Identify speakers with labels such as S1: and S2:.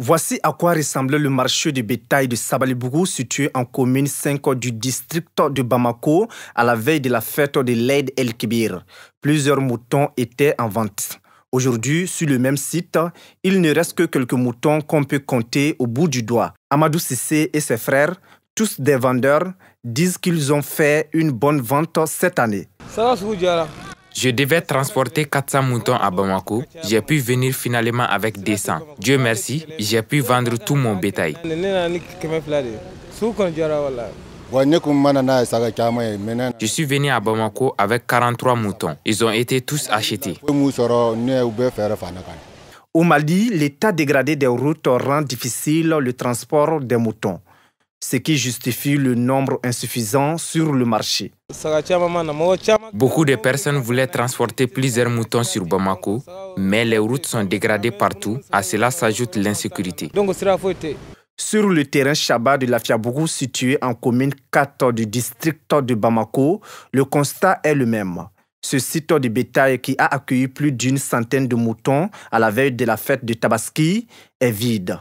S1: Voici à quoi ressemblait le marché de bétail de Sabalibougou situé en commune 5 du district de Bamako à la veille de la fête de l'Aïd El Kibir. Plusieurs moutons étaient en vente. Aujourd'hui, sur le même site, il ne reste que quelques moutons qu'on peut compter au bout du doigt. Amadou Sissé et ses frères, tous des vendeurs, disent qu'ils ont fait une bonne vente cette année.
S2: Je devais transporter 400 moutons à Bamako. J'ai pu venir finalement avec 200. Dieu merci, j'ai pu vendre tout mon bétail. Je suis venu à Bamako avec 43 moutons. Ils ont été tous achetés. Au
S1: Mali, l'état dégradé des routes rend difficile le transport des moutons ce qui justifie le nombre insuffisant sur le marché.
S2: Beaucoup de personnes voulaient transporter plusieurs moutons sur Bamako, mais les routes sont dégradées partout. À cela s'ajoute l'insécurité.
S1: Sur le terrain Chaba de la Fiabougou, situé en commune 14 du district de Bamako, le constat est le même. Ce site de bétail qui a accueilli plus d'une centaine de moutons à la veille de la fête de Tabaski est vide.